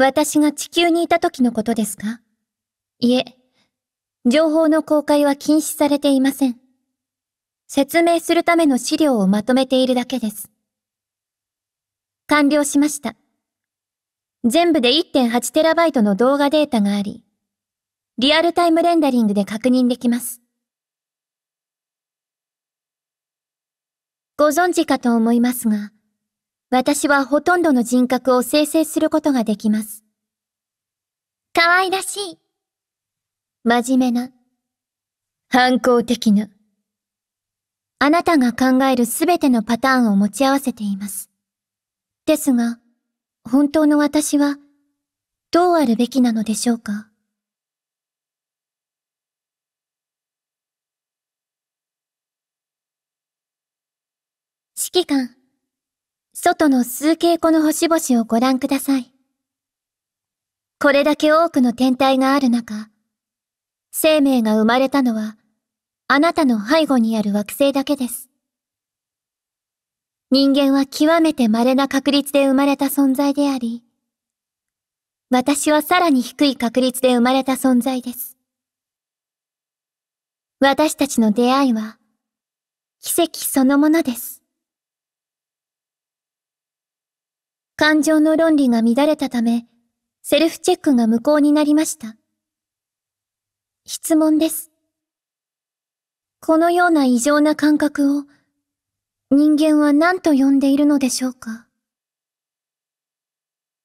私が地球にいた時のことですかいえ、情報の公開は禁止されていません。説明するための資料をまとめているだけです。完了しました。全部で 1.8TB の動画データがあり、リアルタイムレンダリングで確認できます。ご存知かと思いますが、私はほとんどの人格を生成することができます。可愛らしい。真面目な。反抗的な。あなたが考えるすべてのパターンを持ち合わせています。ですが、本当の私は、どうあるべきなのでしょうか指揮官。外の数景個の星々をご覧ください。これだけ多くの天体がある中、生命が生まれたのは、あなたの背後にある惑星だけです。人間は極めて稀な確率で生まれた存在であり、私はさらに低い確率で生まれた存在です。私たちの出会いは、奇跡そのものです。感情の論理が乱れたため、セルフチェックが無効になりました。質問です。このような異常な感覚を人間は何と呼んでいるのでしょうか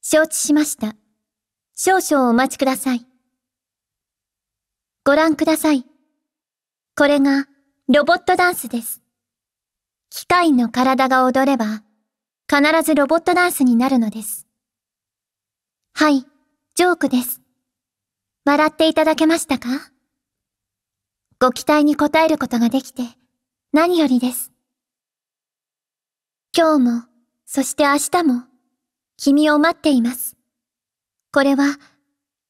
承知しました。少々お待ちください。ご覧ください。これがロボットダンスです。機械の体が踊れば必ずロボットダンスになるのです。はい、ジョークです。笑っていただけましたかご期待に応えることができて何よりです。今日も、そして明日も、君を待っています。これは、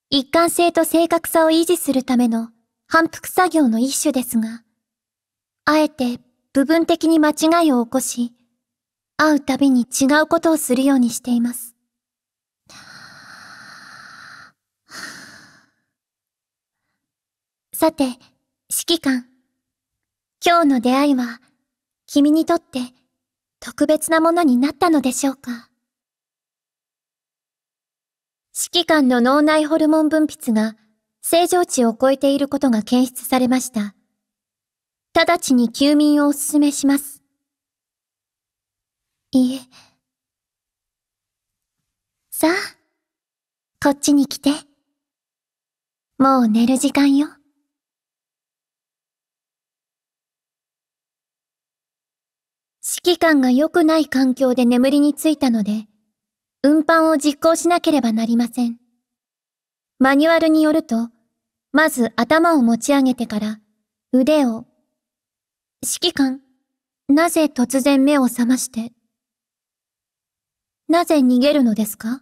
一貫性と正確さを維持するための反復作業の一種ですが、あえて部分的に間違いを起こし、会うたびに違うことをするようにしています。さて、指揮官。今日の出会いは、君にとって特別なものになったのでしょうか指揮官の脳内ホルモン分泌が正常値を超えていることが検出されました。直ちに休眠をお勧めします。いえ。さあ、こっちに来て。もう寝る時間よ。指揮官が良くない環境で眠りについたので、運搬を実行しなければなりません。マニュアルによると、まず頭を持ち上げてから腕を。指揮官、なぜ突然目を覚ましてなぜ逃げるのですか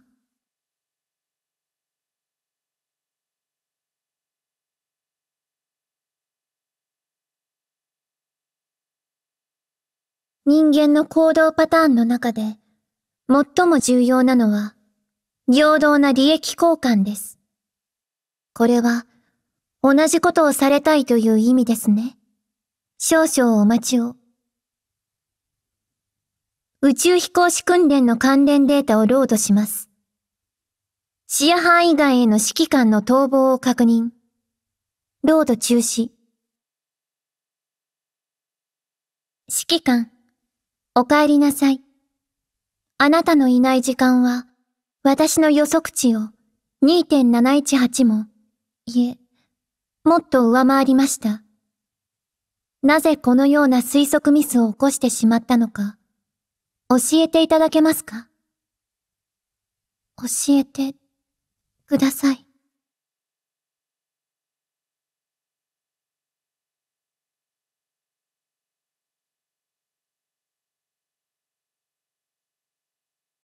人間の行動パターンの中で、最も重要なのは、平等な利益交換です。これは、同じことをされたいという意味ですね。少々お待ちを。宇宙飛行士訓練の関連データをロードします。視野範囲外への指揮官の逃亡を確認。ロード中止。指揮官、お帰りなさい。あなたのいない時間は、私の予測値を2.718も、いえ、もっと上回りました。なぜこのような推測ミスを起こしてしまったのか。教えていただけますか教えて、ください。